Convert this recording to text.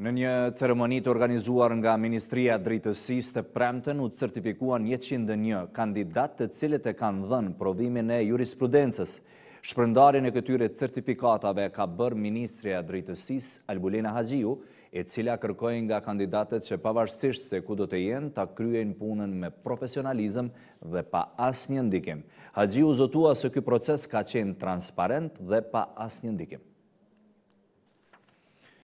Në një ceremonit organizuar nga Ministria Drejtësis të Premten, u certifikuan 101 kandidat të cilët e kanë dhënë provimin e jurisprudences. Shpërndarin e këtyre certifikatave ka bërë Ministria Drejtësis Albulena Hagiu, e cila kërkojnë nga kandidatet që pavarësisht se ku do të jenë, ta kryen punën me profesionalizm dhe pa as një ndikim. Hagiu zotua se këj proces ka qenë transparent dhe pa as një ndikim.